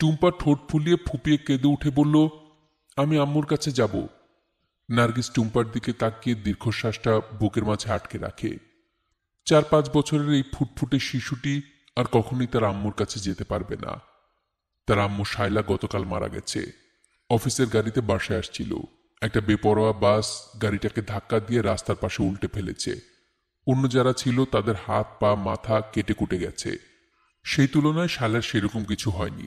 টুম্পা ঠোঁট ফুলিয়ে ফুপিয়ে কেঁদে উঠে বলল আমি আম্মুর কাছে যাব নার্গিস টুম্পার দিকে তাকিয়ে দীর্ঘশ্বাসটা বুকের মাঝে আটকে রাখে চার পাঁচ বছরের এই ফুটফুটে শিশুটি আর কখনোই তার আম্মুর কাছে যেতে পারবে না তার আম্মু শায়লা গতকাল মারা গেছে অফিসের গাড়িতে বাসায় আসছিল একটা বেপরোয়া বাস গাড়িটাকে ধাক্কা দিয়ে রাস্তার পাশে উল্টে ফেলেছে অন্য যারা ছিল তাদের হাত পা মাথা কেটে কুটে গেছে সেই তুলনায় শালার সেরকম কিছু হয়নি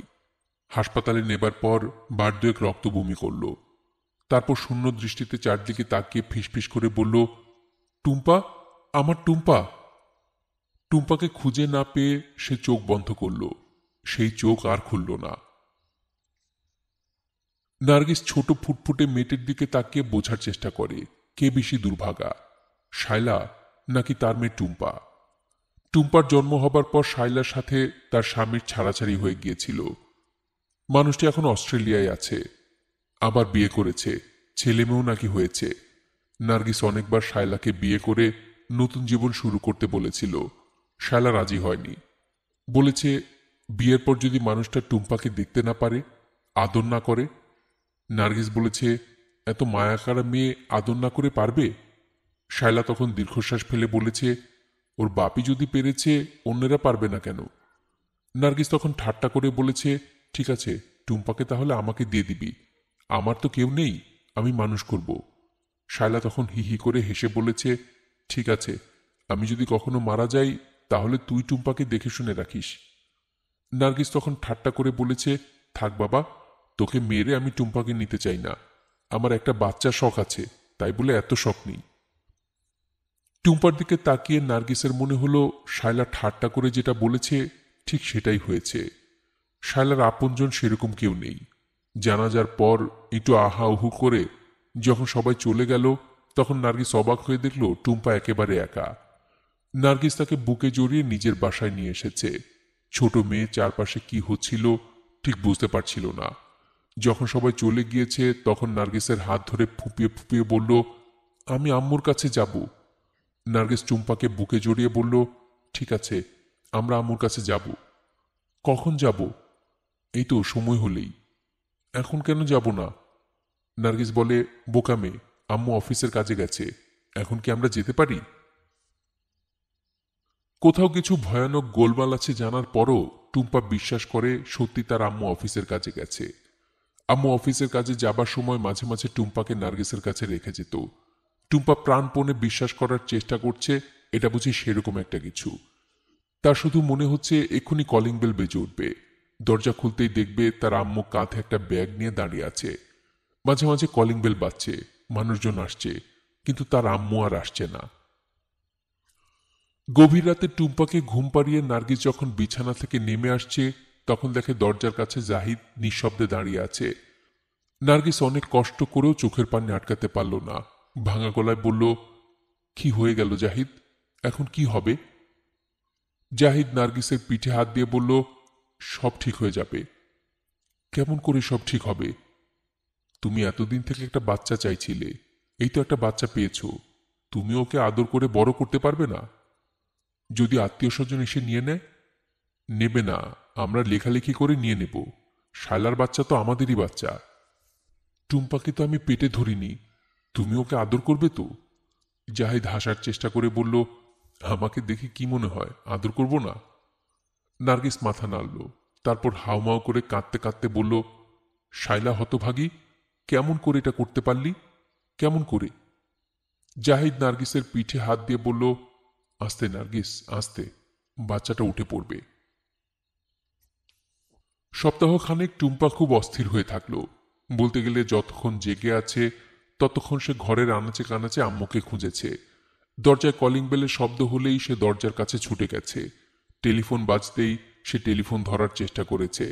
হাসপাতালে নেবার পর বার দুয়েক রক্ত বমি করল তারপর শূন্য দৃষ্টিতে চারদিকে তাকিয়ে ফিসফিস করে বলল টুম্পা আমার টুম্পা টুম্পাকে খুঁজে না পেয়ে সে চোখ বন্ধ করল সেই চোখ আর খুলল না নার্গিস ছোট ফুটফুটে মেয়েটির দিকে তাকিয়ে বোঝার চেষ্টা করে কে বেশি দুর্ভাগা শায়লা নাকি তার মেয়ে টুম্পা টুম্পার জন্ম হবার পর শায়লার সাথে তার স্বামীর ছাড়াছাড়ি হয়ে গিয়েছিল মানুষটি এখন অস্ট্রেলিয়ায় আছে আবার বিয়ে করেছে ছেলে মেয়েও নাকি হয়েছে নার্গিস অনেকবার শায়লাকে বিয়ে করে নতুন জীবন শুরু করতে বলেছিল শায়লা রাজি হয়নি বলেছে বিয়ের পর যদি মানুষটা টুম্পাকে দেখতে না পারে আদর না করে নার্গিস বলেছে এত মায়াকারা মেয়ে আদর না করে পারবে শায়লা তখন দীর্ঘশ্বাস ফেলে বলেছে ওর বাপি যদি পেরেছে অন্যেরা পারবে না কেন নার্গিস তখন ঠাট্টা করে বলেছে ঠিক আছে টুম্পাকে তাহলে আমাকে দিয়ে দিবি আমার তো কেউ নেই আমি মানুষ করব শায়লা তখন হিহি করে হেসে বলেছে ঠিক আছে আমি যদি কখনো মারা যাই তাহলে তুই টুম্পাকে দেখে শুনে রাখিস নার্গিস তখন ঠাট্টা করে বলেছে থাক বাবা তোকে মেরে আমি টুম্পাকে নিতে চাই না আমার একটা বাচ্চা শখ আছে তাই বলে এত শখ নেই টুম্পার দিকে তাকিয়ে নার্গিসের মনে হলো শায়লা ঠাট্টা করে যেটা বলেছে ঠিক সেটাই হয়েছে শায়লার আপনজন সেরকম কেউ নেই জানাজার পর একটু আহা উহু করে যখন সবাই চলে গেল তখন নার্গিস অবাক হয়ে দেখল টুম্পা একেবারে একা নার্গিস তাকে বুকে জড়িয়ে নিজের বাসায় নিয়ে এসেছে ছোট মেয়ে চারপাশে কি হচ্ছিল ঠিক বুঝতে পারছিল না যখন সবাই চলে গিয়েছে তখন নার্গিসের হাত ধরে ফুপিয়ে ফুপিয়ে বলল আমি আম্মুর কাছে যাব নার্গিস টুম্পাকে বুকে জড়িয়ে বলল ঠিক আছে আমরা আম্মুর কাছে যাব কখন যাব এই তো সময় হলেই এখন কেন যাব না নার্গিস বলে বোকামে আম্মু অফিসের কাজে গেছে এখন কি আমরা যেতে পারি কোথাও কিছু ভয়ানক গোলমাল আছে জানার পরও টুম্পা বিশ্বাস করে সত্যি তার আম্মু অফিসের কাজে গেছে আম্মু অফিসের কাজে যাবার সময় মাঝে মাঝে টুম্পাকে নার্গিসের কাছে রেখে যেত টুম্পা প্রাণপণে বিশ্বাস করার চেষ্টা করছে এটা বুঝি সেরকম একটা কিছু তার শুধু মনে হচ্ছে এক্ষুনি কলিং বেল বেজে উঠবে দরজা খুলতেই দেখবে তার আম্মু কাঁধে একটা ব্যাগ নিয়ে দাঁড়িয়ে আছে মাঝে মাঝে কলিং বেল বাজছে মানুষজন আসছে কিন্তু তার আম্মু আর আসছে না গভীর রাতে টুম্পাকে ঘুম পাড়িয়ে নার্গিস যখন বিছানা থেকে নেমে আসছে তখন দেখে দরজার কাছে জাহিদ নিঃশব্দে দাঁড়িয়ে আছে নার্গিস অনেক কষ্ট করেও চোখের পানি আটকাতে পারল না ভাঙা গলায় বলল কি হয়ে গেল জাহিদ এখন কি হবে জাহিদ নার্গিসের পিঠে হাত দিয়ে বলল সব ঠিক হয়ে যাবে কেমন করে সব ঠিক হবে তুমি এতদিন থেকে একটা বাচ্চা চাইছিলে এই তো একটা বাচ্চা পেয়েছ তুমি ওকে আদর করে বড় করতে পারবে না যদি আত্মীয় স্বজন এসে নিয়ে নেয় নেবে না আমরা লেখালেখি করে নিয়ে নেব শালার বাচ্চা তো আমাদেরই বাচ্চা টুম্পাকে তো আমি পেটে ধরিনি তুমি ওকে আদর করবে তো জাহিদ হাসার চেষ্টা করে বলল আমাকে দেখে কি মনে হয় আদর করব না নার্গিস মাথা নাড়ল তারপর হাওমাও করে কাঁদতে কাঁদতে বলল শাইলা হতভাগী কেমন করে এটা করতে পারলি কেমন করে জাহিদ নার্গিসের পিঠে হাত দিয়ে বলল আস্তে নার্গিস আস্তে বাচ্চাটা উঠে পড়বে সপ্তাহখানেক টুম্পা খুব অস্থির হয়ে থাকল বলতে গেলে যতক্ষণ জেগে আছে ততক্ষণ সে ঘরের আনাচে কানাচে আম্মুকে খুঁজেছে দরজায় কলিং বেলের শব্দ হলেই সে দরজার কাছে ছুটে গেছে টেলিফোন বাজতেই সে টেলিফোন ধরার চেষ্টা করেছে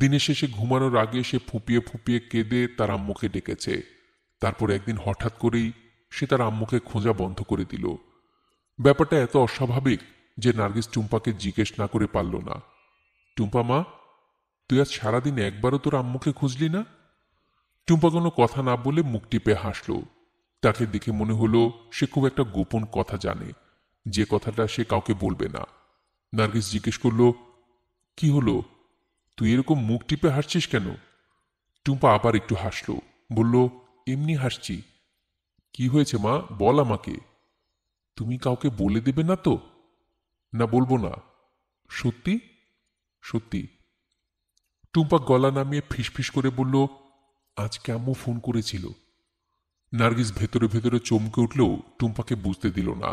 দিনের শেষে ঘুমানোর আগে সে ফুপিয়ে ফুপিয়ে কেঁদে তার আম্মুকে ডেকেছে তারপর একদিন হঠাৎ করেই সে তার আম্মুকে খোঁজা বন্ধ করে দিল ব্যাপারটা এত অস্বাভাবিক যে নার্গিস টুম্পাকে জিজ্ঞেস না করে পারল না টুম্পা মা তুই আজ সারাদিন একবারও তোর আম্মুকে খুঁজলি না টুম্পা কোনো কথা না বলে মুখ টিপে হাসল তাকে দেখে মনে হলো সে খুব একটা গোপন কথা জানে যে কথাটা সে কাউকে বলবে না নার্গিস জিজ্ঞেস করল কি হলো তুই এরকম মুখ টিপে হাসছিস কেন টুম্পা আবার একটু হাসল বলল এমনি হাসছি কি হয়েছে মা বল আমাকে তুমি কাউকে বলে দেবে না তো না বলবো না সত্যি সত্যি টুম্পা গলা নামিয়ে ফিসফিস করে বলল আজকে আম্মু ফোন করেছিল নার্গিস ভেতরে ভেতরে চমকে উঠলেও টুম্পাকে বুঝতে দিল না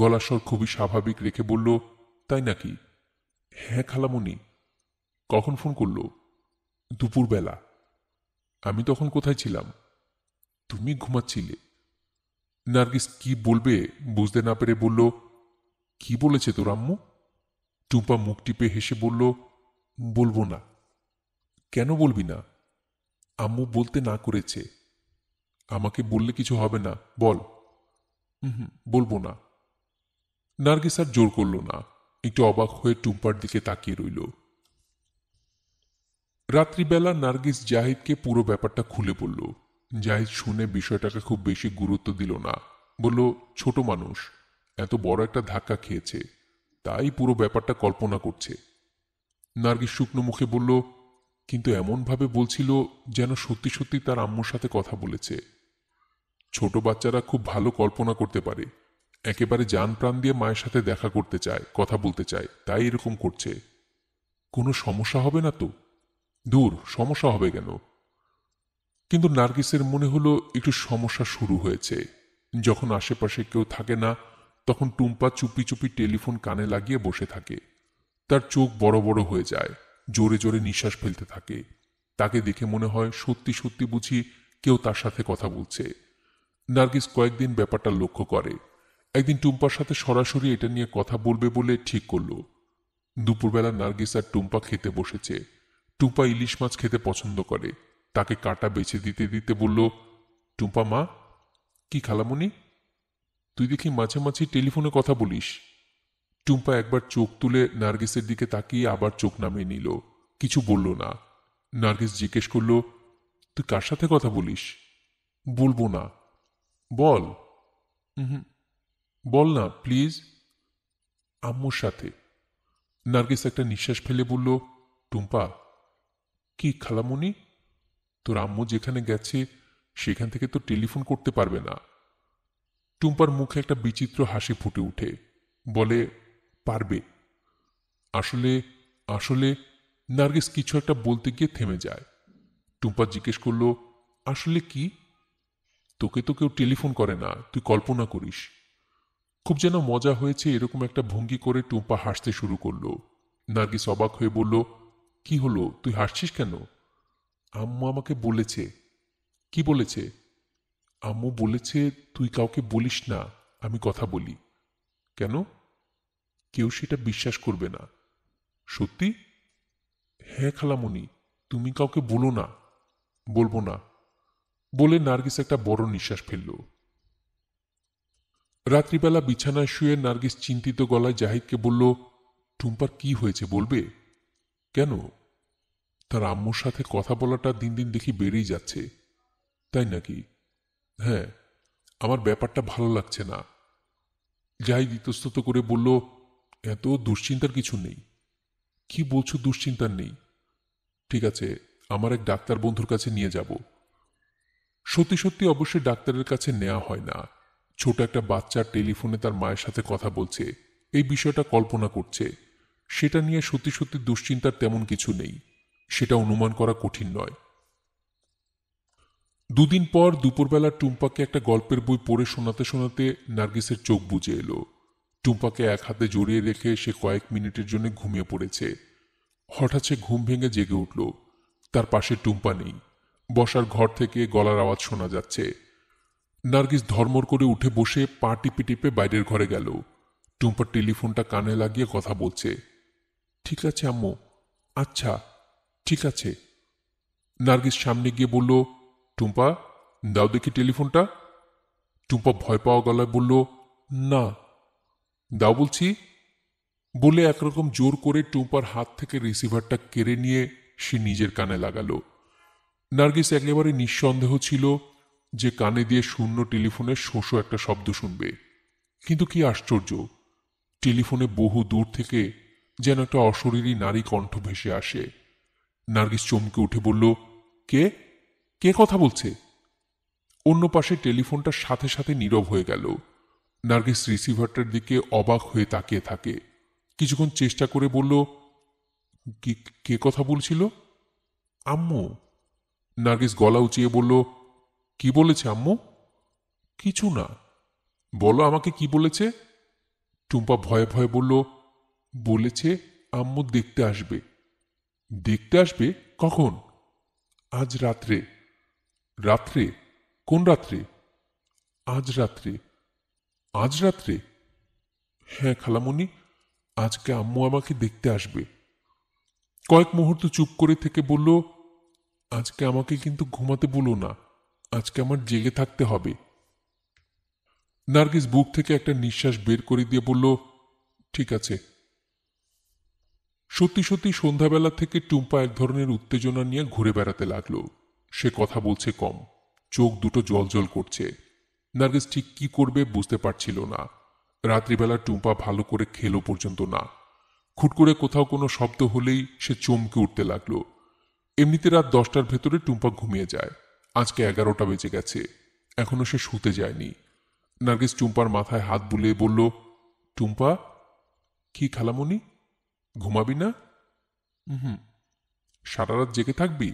গলাস্বর খুবই স্বাভাবিক রেখে বলল তাই নাকি হ্যাঁ খালামুনি কখন ফোন করলো দুপুরবেলা আমি তখন কোথায় ছিলাম তুমি ঘুমাচ্ছিলে নার্গিস কি বলবে বুঝতে না পেরে বলল কি বলেছে তোর আম্মু টুম্পা মুখ টিপে হেসে বলল বলবো না কেন বলবি না আম্মু বলতে না করেছে আমাকে বললে কিছু হবে না বল হুম বলবো না নার্গিস আর জোর করল না একটু অবাক হয়ে টুম্পার দিকে তাকিয়ে রইল রাত্রিবেলা নার্গিস জাহিদকে পুরো ব্যাপারটা খুলে বলল জাহিদ শুনে বিষয়টাকে খুব বেশি গুরুত্ব দিল না বলল ছোট মানুষ এত বড় একটা ধাক্কা খেয়েছে তাই পুরো ব্যাপারটা কল্পনা করছে নার্গিস শুকনো মুখে বলল কিন্তু এমনভাবে বলছিল যেন সত্যি সত্যি তার আম্মুর সাথে কথা বলেছে ছোট বাচ্চারা খুব ভালো কল্পনা করতে পারে একেবারে যান প্রাণ দিয়ে মায়ের সাথে দেখা করতে চায় কথা বলতে চায় তাই এরকম করছে কোনো সমস্যা হবে না তো দূর সমস্যা হবে কেন কিন্তু নার্গিসের মনে হলো একটু সমস্যা শুরু হয়েছে যখন আশেপাশে কেউ থাকে না তখন টুম্পা চুপি চুপি টেলিফোন কানে লাগিয়ে বসে থাকে তার চোখ বড় বড় হয়ে যায় জোরে জোরে নিঃশ্বাস ফেলতে থাকে তাকে দেখে মনে হয় সত্যি সত্যি বুঝি কেউ তার সাথে কথা বলছে নার্গিস কয়েকদিন ব্যাপারটা লক্ষ্য করে একদিন টুম্পার সাথে সরাসরি এটা নিয়ে কথা বলবে বলে ঠিক করল দুপুরবেলা নার্গিস আর টুম্পা খেতে বসেছে টুম্পা ইলিশ মাছ খেতে পছন্দ করে তাকে কাটা বেছে দিতে দিতে বলল টুম্পা মা কি খালামুনি তুই দেখি মাঝে মাঝে টেলিফোনে কথা বলিস টুম্পা একবার চোখ তুলে নার্গিসের দিকে তাকিয়ে আবার চোখ নামিয়ে নিল কিছু বলল না নার্গিস জিজ্ঞেস করল তুই কার সাথে কথা বলিস বলবো না বল হুম বল না প্লিজ আম্মুর সাথে নার্গিস একটা নিঃশ্বাস ফেলে বলল টুম্পা কি খালামুনি তোর আম্মু যেখানে গেছে সেখান থেকে তো টেলিফোন করতে পারবে না টুম্পার মুখে একটা বিচিত্র হাসি ফুটে উঠে বলে পারবে আসলে আসলে নার্গিস কিছু একটা বলতে গিয়ে থেমে যায় টুম্পা জিজ্ঞেস করলো আসলে কি তোকে তো কেউ টেলিফোন করে না তুই কল্পনা করিস খুব যেন মজা হয়েছে এরকম একটা ভঙ্গি করে টুম্পা হাসতে শুরু করলো নার্গিস অবাক হয়ে বলল কি হলো তুই হাসছিস কেন আম্মু আমাকে বলেছে কি বলেছে আম্মু বলেছে তুই কাউকে বলিস না আমি কথা বলি কেন কেউ সেটা বিশ্বাস করবে না সত্যি হ্যাঁ খালামণি তুমি কাউকে বলো না বলবো না বলে নার্গিস একটা বড় নিঃশ্বাস ফেললো রাত্রিবেলা বিছানায় শুয়ে নার্গিস চিন্তিত গলায় জাহিদকে বলল টুম্পার কি হয়েছে বলবে কেন তার আম্মুর সাথে কথা বলাটা দিন দিন দেখি বেড়েই যাচ্ছে তাই নাকি হ্যাঁ আমার ব্যাপারটা ভালো লাগছে না জাহিদ ইতস্তত করে বলল এত দুশ্চিন্তার কিছু নেই কি বলছো দুশ্চিন্তার নেই ঠিক আছে আমার এক ডাক্তার বন্ধুর কাছে নিয়ে যাব সত্যি সত্যি অবশ্যই ডাক্তারের কাছে নেওয়া হয় না ছোট একটা বাচ্চার টেলিফোনে তার মায়ের সাথে কথা বলছে এই বিষয়টা কল্পনা করছে সেটা নিয়ে সত্যি সত্যি দুশ্চিন্তার তেমন কিছু নেই সেটা অনুমান করা কঠিন নয় দুদিন পর দুপুরবেলা টুম্পাকে একটা গল্পের বই পড়ে শোনাতে শোনাতে নার্গিসের চোখ বুঝে এলো টুম্পাকে এক হাতে জড়িয়ে রেখে সে কয়েক মিনিটের জন্য ঘুমিয়ে পড়েছে হঠাৎ সে ঘুম ভেঙে জেগে উঠল তার পাশে টুম্পা নেই বসার ঘর থেকে গলার আওয়াজ শোনা যাচ্ছে নার্গিস ধর্মর করে উঠে বসে পা টিপে টিপে বাইরের ঘরে গেল টুম্পার টেলিফোনটা কানে লাগিয়ে কথা বলছে ঠিক আছে আম্মু আচ্ছা ঠিক আছে নার্গিস সামনে গিয়ে বলল টুম্পা দাও দেখি টেলিফোনটা টুম্পা ভয় পাওয়া গলায় বলল না দাও বলছি বলে একরকম জোর করে টুম্পার হাত থেকে রিসিভারটা কেড়ে নিয়ে সে নিজের কানে লাগালো নার্গিস একেবারে নিঃসন্দেহ ছিল যে কানে দিয়ে শূন্য টেলিফোনের শোষ একটা শব্দ শুনবে কিন্তু কি আশ্চর্য টেলিফোনে বহু দূর থেকে যেন একটা অশরীরী নারী কণ্ঠ ভেসে আসে নার্গিস চমকে উঠে বলল কে কে কথা বলছে অন্য পাশে টেলিফোনটার সাথে সাথে নীরব হয়ে গেল নার্গিস রিসিভারটার দিকে অবাক হয়ে তাকিয়ে থাকে কিছুক্ষণ চেষ্টা করে বলল কে কথা বলছিল আম্মু নার্গিস গলা উঁচিয়ে বলল কি বলেছে আম্মু কিছু না বলো আমাকে কি বলেছে টুম্পা ভয়ে ভয়ে বলল বলেছে আম্মু দেখতে আসবে দেখতে আসবে কখন আজ রাত্রে রাত্রে কোন রাত্রে আজ রাত্রে আজ রাত্রে হ্যাঁ খালামণি আজকে আম্মু আমাকে দেখতে আসবে কয়েক মুহূর্ত চুপ করে থেকে বলল আজকে আমাকে কিন্তু ঘুমাতে বলো না আজকে আমার জেগে থাকতে হবে নার্গিস বুক থেকে একটা নিঃশ্বাস বের করে দিয়ে বলল ঠিক আছে সত্যি সত্যি সন্ধ্যাবেলা থেকে টুম্পা এক ধরনের উত্তেজনা নিয়ে ঘুরে বেড়াতে লাগলো সে কথা বলছে কম চোখ দুটো জলজল করছে নার্গিস ঠিক কি করবে বুঝতে পারছিল না রাত্রিবেলা টুম্পা ভালো করে খেলো পর্যন্ত না খুট করে কোথাও কোনো শব্দ হলেই সে চমকে উঠতে লাগলো এমনিতে রাত দশটার ভেতরে টুম্পা ঘুমিয়ে যায় আজকে এগারোটা বেজে গেছে এখনো সে শুতে যায়নি নার্গিস টুম্পার মাথায় হাত বুলিয়ে বলল টুম্পা কি খালামনি ঘুমাবি না হুম সারা রাত জেগে থাকবি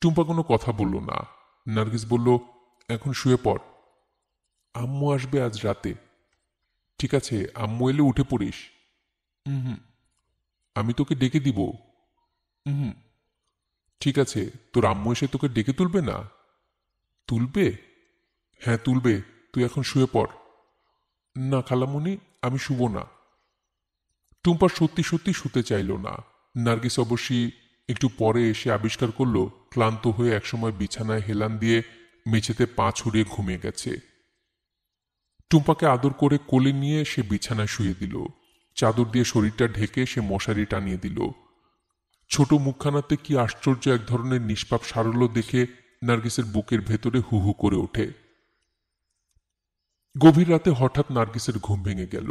টুম্পা কোনো কথা বলল না নার্গিস বলল এখন শুয়ে পড় আম্মু আসবে আজ রাতে ঠিক আছে আম্মু এলে উঠে পড়িস হুম আমি তোকে ডেকে দিব হুম ঠিক আছে তোর আম্মু এসে তোকে ডেকে তুলবে না তুলবে হ্যাঁ তুলবে তুই এখন শুয়ে পড় না খালামুনি আমি শুব না টুম্পা সত্যি সত্যি শুতে চাইল না নার্গিস অবশ্যই একটু পরে এসে আবিষ্কার করল ক্লান্ত হয়ে একসময় বিছানায় হেলান দিয়ে মেঝেতে পা ছড়িয়ে ঘুমিয়ে গেছে টুম্পাকে আদর করে কোলে নিয়ে সে বিছানায় শুয়ে দিল চাদর দিয়ে শরীরটা ঢেকে সে মশারি টানিয়ে দিল ছোট মুখখানাতে কি আশ্চর্য এক ধরনের নিষ্পাপ সারল্য দেখে নার্গিসের বুকের ভেতরে হু হু করে ওঠে গভীর রাতে হঠাৎ নার্গিসের ঘুম ভেঙে গেল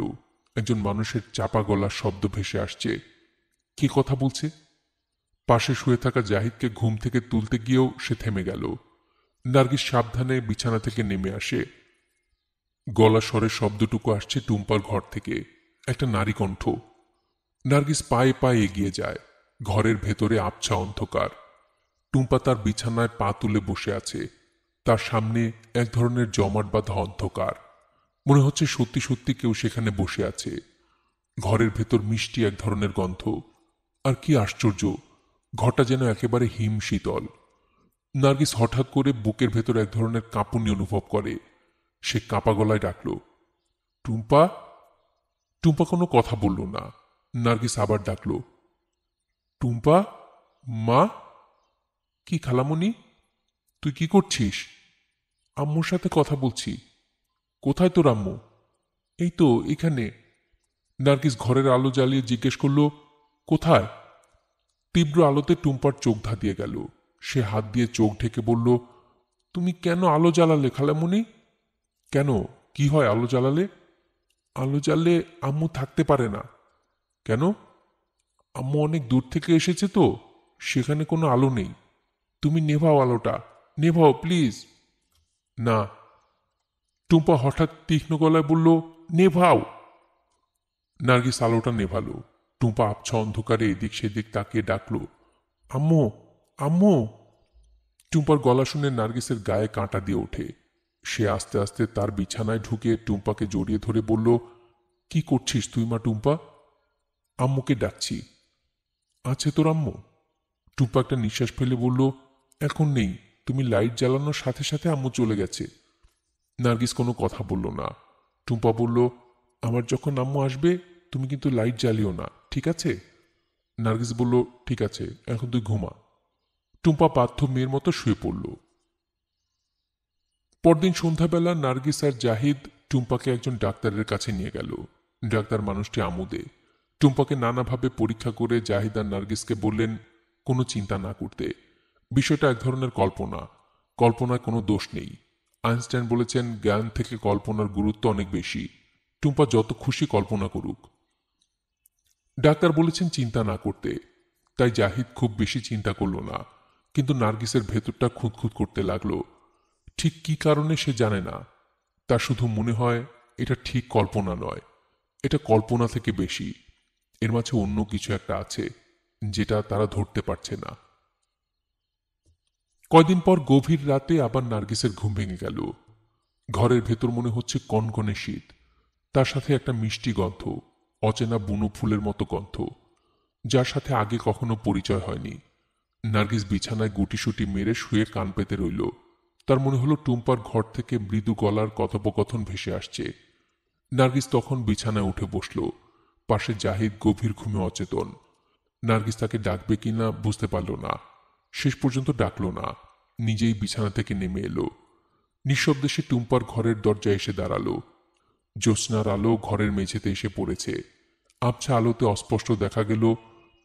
একজন মানুষের চাপা গলার শব্দ ভেসে আসছে কি কথা বলছে পাশে শুয়ে থাকা জাহিদকে ঘুম থেকে তুলতে গিয়েও সে থেমে গেল নার্গিস সাবধানে বিছানা থেকে নেমে আসে গলা স্বরের শব্দটুকু আসছে টুম্পার ঘর থেকে একটা নারী কণ্ঠ নার্গিস পায়ে পায়ে এগিয়ে যায় ঘরের ভেতরে আবছা অন্ধকার টুম্পা তার বিছানায় পা তুলে বসে আছে তার সামনে এক ধরনের জমাট বাঁধা অন্ধকার মনে হচ্ছে সত্যি সত্যি কেউ সেখানে বসে আছে ঘরের ভেতর মিষ্টি এক ধরনের গন্ধ আর কি আশ্চর্য ঘরটা যেন একেবারে হিম শীতল নার্গিস হঠাৎ করে বুকের ভেতর এক ধরনের কাঁপুনি অনুভব করে সে কাঁপা গলায় ডাকল টুম্পা টুম্পা কোনো কথা বলল না নার্গিস আবার ডাকলো টুম্পা মা কি খালামুনি তুই কি করছিস আম্মুর সাথে কথা বলছি কোথায় তোর আম্মু এই তো এখানে নার্গিস ঘরের আলো জ্বালিয়ে জিজ্ঞেস করল কোথায় তীব্র আলোতে টুম্পার চোখ ধাঁধিয়ে গেল সে হাত দিয়ে চোখ ঢেকে বলল তুমি কেন আলো জ্বালালে খালামুনি কেন কি হয় আলো জ্বালালে আলো জ্বাললে আম্মু থাকতে পারে না কেন আম্মু অনেক দূর থেকে এসেছে তো সেখানে কোনো আলো নেই তুমি নেভাও আলোটা নেভাও প্লিজ না টুম্পা হঠাৎ তীক্ষ্ণ গলায় বলল নেভাও নার্গিস আলোটা নেভালো টুম্পা আবছা অন্ধকারে এদিক সেদিক তাকিয়ে ডাকলো আম্মু আম্মু টুম্পার গলা শুনে নার্গিসের গায়ে কাঁটা দিয়ে ওঠে সে আস্তে আস্তে তার বিছানায় ঢুকে টুম্পাকে জড়িয়ে ধরে বলল কি করছিস তুই মা টুম্পা আম্মুকে ডাকছি আছে তোর আম্মু টুপা একটা নিঃশ্বাস ফেলে বলল এখন নেই তুমি লাইট জ্বালানোর সাথে সাথে আম্মু চলে গেছে নার্গিস কোনো কথা বলল না টুম্পা বলল আমার যখন আম্মু আসবে তুমি কিন্তু লাইট জ্বালিও না ঠিক আছে নার্গিস বলল ঠিক আছে এখন তুই ঘুমা টুম্পা পার্থ মেয়ের মতো শুয়ে পড়ল পরদিন সন্ধ্যাবেলা নার্গিস আর জাহিদ টুম্পাকে একজন ডাক্তারের কাছে নিয়ে গেল ডাক্তার মানুষটি আমুদে টুম্পাকে নানাভাবে পরীক্ষা করে জাহিদার নার্গিসকে বললেন কোনো চিন্তা না করতে বিষয়টা এক ধরনের কল্পনা কল্পনায় কোনো দোষ নেই আইনস্টাইন বলেছেন জ্ঞান থেকে কল্পনার গুরুত্ব অনেক বেশি টুম্পা যত খুশি কল্পনা করুক ডাক্তার বলেছেন চিন্তা না করতে তাই জাহিদ খুব বেশি চিন্তা করল না কিন্তু নার্গিসের ভেতরটা খুঁতখুঁত করতে লাগলো ঠিক কি কারণে সে জানে না তার শুধু মনে হয় এটা ঠিক কল্পনা নয় এটা কল্পনা থেকে বেশি এর মাঝে অন্য কিছু একটা আছে যেটা তারা ধরতে পারছে না কয়দিন পর গভীর রাতে আবার নার্গিসের ঘুম ভেঙে গেল ঘরের ভেতর মনে হচ্ছে কনকনে শীত তার সাথে একটা মিষ্টি গন্ধ অচেনা বুনো ফুলের মতো গন্ধ যার সাথে আগে কখনো পরিচয় হয়নি নার্গিস বিছানায় গুটিসুটি মেরে শুয়ে কান পেতে রইল তার মনে হলো টুম্পার ঘর থেকে মৃদু গলার কথোপকথন ভেসে আসছে নার্গিস তখন বিছানায় উঠে বসলো পাশে জাহিদ গভীর ঘুমে অচেতন নার্গিস তাকে ডাকবে কিনা বুঝতে পারল না শেষ পর্যন্ত ডাকল না নিজেই বিছানা থেকে নেমে এলো নিঃশব্দে সে টুম্পার ঘরের দরজায় এসে দাঁড়ালো জ্যোৎস্নার আলো ঘরের মেঝেতে এসে পড়েছে আবছা আলোতে অস্পষ্ট দেখা গেল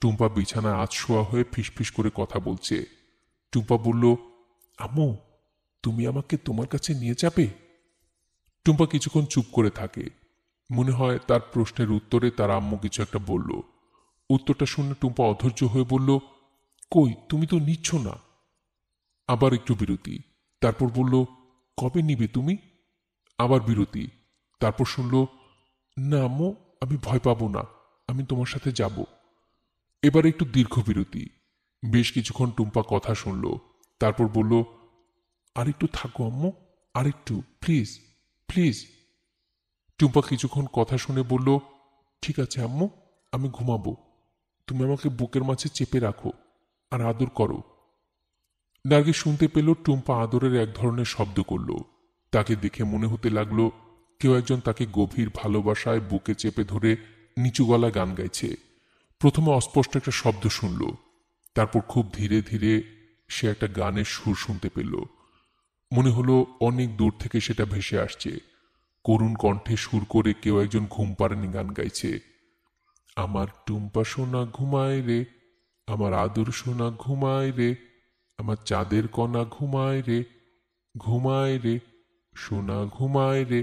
টুম্পা বিছানায় শোয়া হয়ে ফিসফিস করে কথা বলছে টুম্পা বলল আম্মু তুমি আমাকে তোমার কাছে নিয়ে যাবে টুম্পা কিছুক্ষণ চুপ করে থাকে মনে হয় তার প্রশ্নের উত্তরে তার আম্মু কিছু একটা বলল উত্তরটা শুনে টুম্পা অধৈর্য হয়ে বলল কই তুমি তো নিচ্ছ না আবার একটু বিরতি তারপর বলল কবে নিবে তুমি আবার বিরতি তারপর শুনল না আম্মু আমি ভয় পাবো না আমি তোমার সাথে যাব এবার একটু দীর্ঘ বিরতি বেশ কিছুক্ষণ টুম্পা কথা শুনল তারপর বলল আরেকটু থাকো আম্মু আরেকটু প্লিজ প্লিজ টুম্পা কিছুক্ষণ কথা শুনে বলল ঠিক আছে আম্মু আমি ঘুমাবো তুমি আমাকে বুকের মাঝে চেপে রাখো আর আদর করো নার্গিস শুনতে পেল টুম্পা আদরের এক ধরনের শব্দ করল তাকে দেখে মনে হতে লাগলো কেউ একজন তাকে গভীর ভালোবাসায় বুকে চেপে ধরে নিচু গলা গান গাইছে প্রথমে অস্পষ্ট একটা শব্দ শুনল তারপর খুব ধীরে ধীরে সে একটা গানের সুর শুনতে পেল মনে হলো অনেক দূর থেকে সেটা ভেসে আসছে করুণ কণ্ঠে সুর করে কেউ একজন ঘুম পাড়েনি গান গাইছে আমার টুম্পা সোনা ঘুমায় রে আমার আদর সোনা ঘুমায় রে আমার চাঁদের কণা ঘুমায় রে ঘুমায় রে সোনা ঘুমায় রে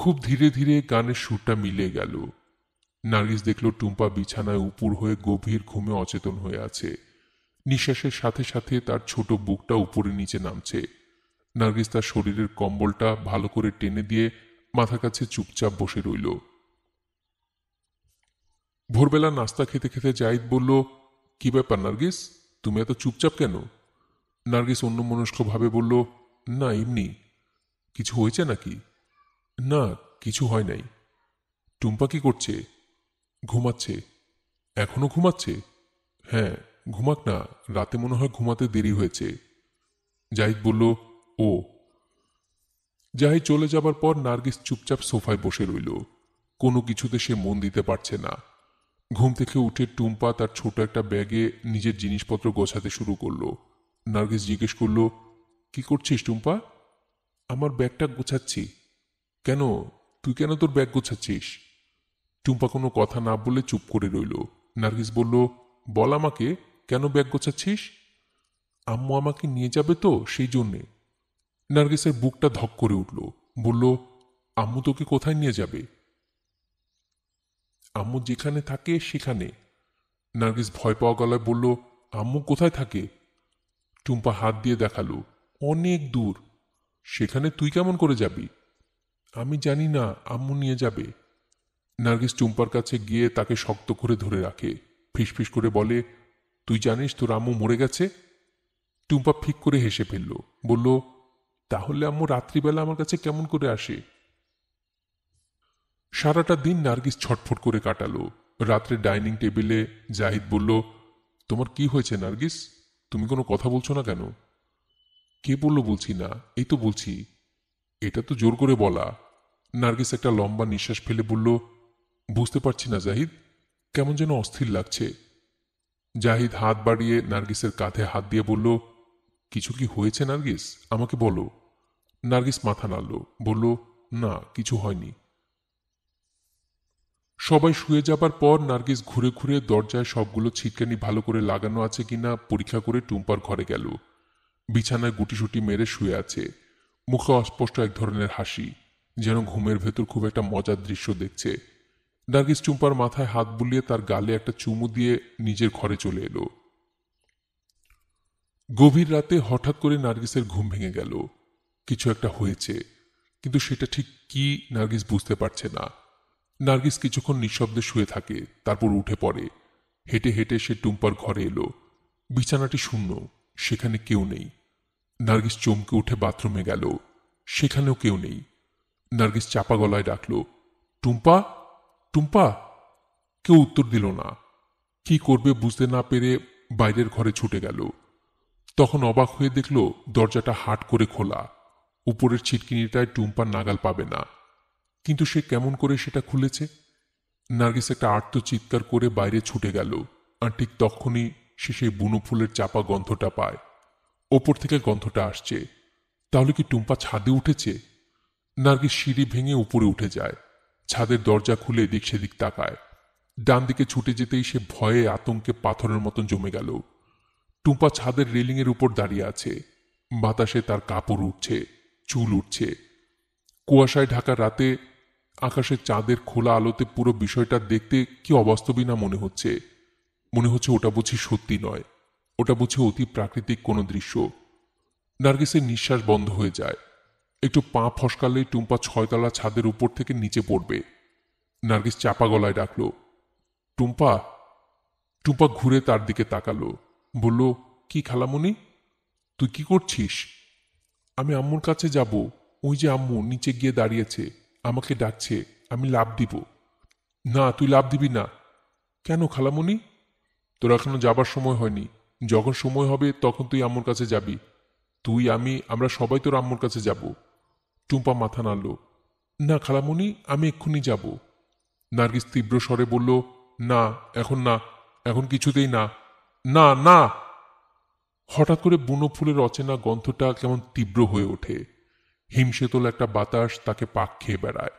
খুব ধীরে ধীরে গানের সুরটা মিলে গেল নার্গিস দেখল টুম্পা বিছানায় উপুর হয়ে গভীর ঘুমে অচেতন হয়ে আছে নিঃশ্বাসের সাথে সাথে তার ছোট বুকটা উপরে নিচে নামছে নার্গিস তার শরীরের কম্বলটা ভালো করে টেনে দিয়ে মাথা কাছে চুপচাপ বসে রইল ভোরবেলা নাস্তা খেতে খেতে জাহিদ বলল কি ব্যাপার নার্গিস তুমি এত চুপচাপ কেন নার্গিস অন্য মনস্কভাবে বলল না এমনি কিছু হয়েছে নাকি না কিছু হয় নাই টুম্পা কি করছে ঘুমাচ্ছে এখনো ঘুমাচ্ছে হ্যাঁ ঘুমাক না রাতে মনে হয় ঘুমাতে দেরি হয়েছে জাহিদ বলল ও জাহিদ চলে যাবার পর নার্গিস চুপচাপ সোফায় বসে রইল কোনো কিছুতে সে মন দিতে পারছে না ঘুম থেকে উঠে টুম্পা তার ছোট একটা ব্যাগে নিজের জিনিসপত্র গোছাতে শুরু করলো নার্গিস জিজ্ঞেস করলো কি করছিস টুম্পা আমার ব্যাগটা গোছাচ্ছি কেন তুই কেন তোর ব্যাগ গোছাচ্ছিস টুম্পা কোনো কথা না বলে চুপ করে রইল নার্গিস বলল বল আমাকে কেন ব্যাগ গোছাচ্ছিস আম্মু আমাকে নিয়ে যাবে তো সেই জন্যে নার্গিসের বুকটা ধক করে উঠল বলল আম্মু তোকে কোথায় নিয়ে যাবে আম্মু যেখানে থাকে সেখানে নার্গিস ভয় পাওয়া গলায় বলল আম্মু কোথায় থাকে টুম্পা হাত দিয়ে দেখালো অনেক দূর সেখানে তুই কেমন করে যাবি আমি জানি না আম্মু নিয়ে যাবে নার্গিস টুম্পার কাছে গিয়ে তাকে শক্ত করে ধরে রাখে ফিসফিস করে বলে তুই জানিস তোর আম্মু মরে গেছে টুম্পা ফিক করে হেসে ফেলল বলল তাহলে আম্মু রাত্রিবেলা আমার কাছে কেমন করে আসে সারাটা দিন নার্গিস ছটফট করে কাটালো রাত্রে ডাইনিং টেবিলে জাহিদ বলল তোমার কি হয়েছে নার্গিস তুমি কোনো কথা বলছো না কেন কে বললো বলছি না এই তো বলছি এটা তো জোর করে বলা নার্গিস একটা লম্বা নিঃশ্বাস ফেলে বলল বুঝতে পারছি না জাহিদ কেমন যেন অস্থির লাগছে জাহিদ হাত বাড়িয়ে নার্গিসের কাঁধে হাত দিয়ে বলল কিছু কি হয়েছে নার্গিস আমাকে বলো নার্গিস মাথা নাড়ল বলল না কিছু হয়নি সবাই শুয়ে যাবার পর নার্গিস ঘুরে ঘুরে দরজায় সবগুলো ছিটকানি ভালো করে লাগানো আছে কিনা পরীক্ষা করে টুম্পার ঘরে গেল বিছানায় গুটিসুটি মেরে শুয়ে আছে মুখে অস্পষ্ট এক ধরনের হাসি যেন ঘুমের ভেতর খুব একটা মজার দৃশ্য দেখছে নার্গিস টুম্পার মাথায় হাত বুলিয়ে তার গালে একটা চুমু দিয়ে নিজের ঘরে চলে এলো গভীর রাতে হঠাৎ করে নার্গিসের ঘুম ভেঙে গেল কিছু একটা হয়েছে কিন্তু সেটা ঠিক কি নার্গিস বুঝতে পারছে না নার্গিস কিছুক্ষণ নিঃশব্দে শুয়ে থাকে তারপর উঠে পড়ে হেঁটে হেঁটে সে টুম্পার ঘরে এলো বিছানাটি শূন্য সেখানে কেউ নেই নার্গিস চমকে উঠে বাথরুমে গেল সেখানেও কেউ নেই নার্গিস চাপা গলায় ডাকল টুম্পা টুম্পা কেউ উত্তর দিল না কি করবে বুঝতে না পেরে বাইরের ঘরে ছুটে গেল তখন অবাক হয়ে দেখল দরজাটা হাট করে খোলা উপরের ছিটকিনিটায় টুম্পার নাগাল পাবে না কিন্তু সে কেমন করে সেটা খুলেছে নার্গিস একটা আর্ত চিৎকার করে বাইরে ছুটে গেল আর ঠিক তখনই সে সেই বুনো ফুলের চাপা গন্ধটা পায় ওপর থেকে গন্ধটা আসছে তাহলে কি টুম্পা ছাদে উঠেছে নার্গিস সিঁড়ি ভেঙে উপরে উঠে যায় ছাদের দরজা খুলে দিক সেদিক তাকায় ডান দিকে ছুটে যেতেই সে ভয়ে আতঙ্কে পাথরের মতন জমে গেল টুম্পা ছাদের রেলিংয়ের উপর দাঁড়িয়ে আছে বাতাসে তার কাপড় উঠছে চুল উঠছে কুয়াশায় ঢাকা রাতে আকাশে চাঁদের খোলা আলোতে পুরো বিষয়টা দেখতে কি অবাস্তবই না মনে হচ্ছে মনে হচ্ছে ওটা বুঝি সত্যি নয় ওটা বুঝি অতি প্রাকৃতিক কোনো দৃশ্য নার্গিসের নিঃশ্বাস বন্ধ হয়ে যায় একটু পা ফসকালেই টুম্পা ছয়তলা ছাদের উপর থেকে নিচে পড়বে নার্গিস চাপা গলায় ডাকল টুম্পা টুম্পা ঘুরে তার দিকে তাকালো বলল কি খালামুনি তুই কি করছিস আমি আম্মুর কাছে যাব ওই যে আম্মু নিচে গিয়ে দাঁড়িয়েছে আমাকে ডাকছে আমি লাভ দিব না তুই লাভ দিবি না কেন খালামুনি তোর এখনো যাবার সময় হয়নি যখন সময় হবে তখন তুই আম্মুর কাছে যাবি তুই আমি আমরা সবাই তোর আম্মুর কাছে যাব টুম্পা মাথা নাড়ল না খালামুনি আমি এক্ষুনি যাব নার্গিস তীব্র স্বরে বলল না এখন না এখন কিছুতেই না না না হঠাৎ করে বুনো ফুলের অচেনা গন্ধটা কেমন তীব্র হয়ে ওঠে হিমশেতল একটা বাতাস তাকে পাক খেয়ে বেড়ায়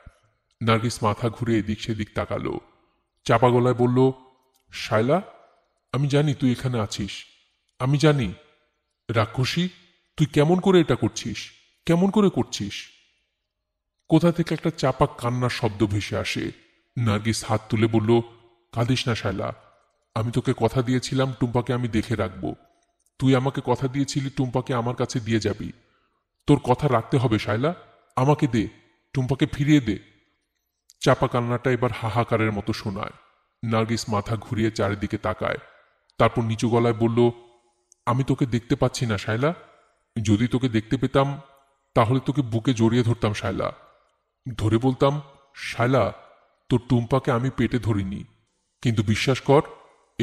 নার্গিস মাথা ঘুরে এদিক সেদিক তাকালো চাপা গলায় বলল শায়লা আমি জানি তুই এখানে আছিস আমি জানি রাক্ষসী তুই কেমন করে এটা করছিস কেমন করে করছিস কোথা থেকে একটা চাপা কান্নার শব্দ ভেসে আসে নার্গিস হাত তুলে বলল কাঁদিস না শায়লা আমি তোকে কথা দিয়েছিলাম টুম্পাকে আমি দেখে রাখব তুই আমাকে কথা দিয়েছিলি টুম্পাকে আমার কাছে দিয়ে যাবি তোর কথা রাখতে হবে শায়লা আমাকে দে টুম্পাকে ফিরিয়ে দে চাপা কান্নাটা এবার হাহাকারের মতো শোনায় নার্গিস মাথা ঘুরিয়ে চারিদিকে তাকায় তারপর নিচু গলায় বলল আমি তোকে দেখতে পাচ্ছি না শায়লা যদি তোকে দেখতে পেতাম তাহলে তোকে বুকে জড়িয়ে ধরতাম শায়লা ধরে বলতাম শায়লা তোর টুম্পাকে আমি পেটে ধরিনি কিন্তু বিশ্বাস কর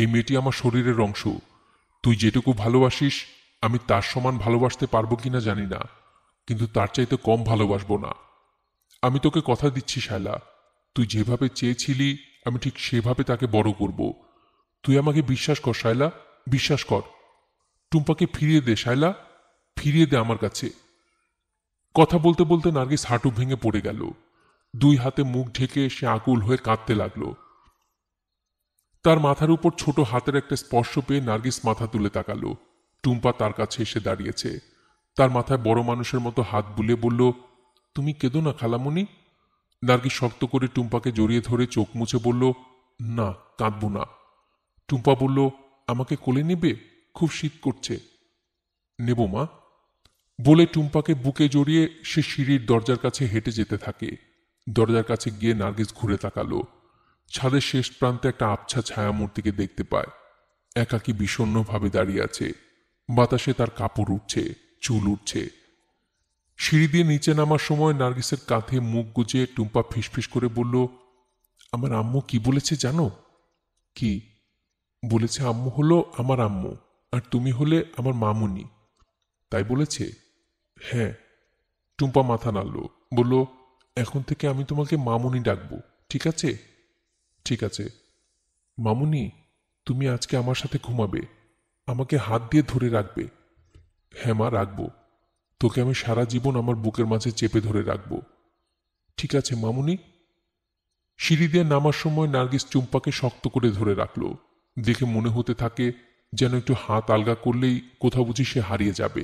এই মেয়েটি আমার শরীরের অংশ তুই যেটুকু ভালোবাসিস আমি তার সমান ভালোবাসতে পারবো কিনা জানি না কিন্তু তার চাইতে কম ভালোবাসবো না আমি তোকে কথা দিচ্ছি শায়লা তুই যেভাবে চেয়েছিলি আমি ঠিক সেভাবে তাকে বড় করব তুই আমাকে বিশ্বাস কর শায়লা বিশ্বাস কর টুম্পাকে ফিরিয়ে দে শায়লা ফিরিয়ে দে আমার কাছে কথা বলতে বলতে নার্গিস হাঁটু ভেঙে পড়ে গেল দুই হাতে মুখ ঢেকে সে আকুল হয়ে কাঁদতে লাগলো তার মাথার উপর ছোট হাতের একটা স্পর্শ পেয়ে নার্গিস মাথা তুলে তাকালো টুম্পা তার কাছে এসে দাঁড়িয়েছে তার মাথায় বড় মানুষের মতো হাত বুলে বলল তুমি কেঁদো না খালামুনি নার্গিস শক্ত করে টুম্পাকে জড়িয়ে ধরে চোখ মুছে বলল না কাঁদব না টুম্পা বলল আমাকে কোলে নেবে খুব শীত করছে নেব মা বলে টুম্পাকে বুকে জড়িয়ে সে সিঁড়ির দরজার কাছে হেঁটে যেতে থাকে দরজার কাছে গিয়ে নার্গিস ঘুরে তাকালো ছাদের শেষ প্রান্তে একটা আবছা ছায়ামূর্তিকে দেখতে পায় একাকি বিষণ্নভাবে দাঁড়িয়ে আছে বাতাসে তার কাপড় উঠছে চুল উঠছে সিঁড়ি দিয়ে নিচে নামার সময় নার্গিসের কাঁধে মুখ গুজে টুম্পা ফিসফিস করে বলল আমার আম্মু কি বলেছে জানো কি বলেছে আম্মু হলো আমার আম্মু আর তুমি হলে আমার মামুনি তাই বলেছে হ্যাঁ টুম্পা মাথা নাড়ল বলল এখন থেকে আমি তোমাকে মামুনি ডাকবো ঠিক আছে ঠিক আছে মামুনি তুমি আজকে আমার সাথে ঘুমাবে আমাকে হাত দিয়ে ধরে রাখবে হ্যাঁ মা রাখবো তোকে আমি সারা জীবন আমার বুকের মাঝে চেপে ধরে রাখবো ঠিক আছে মামুনি সিঁড়ি দিয়ে নামার সময় নার্গিস চুম্পাকে শক্ত করে ধরে রাখলো দেখে মনে হতে থাকে যেন একটু হাত আলগা করলেই কোথাও বুঝি সে হারিয়ে যাবে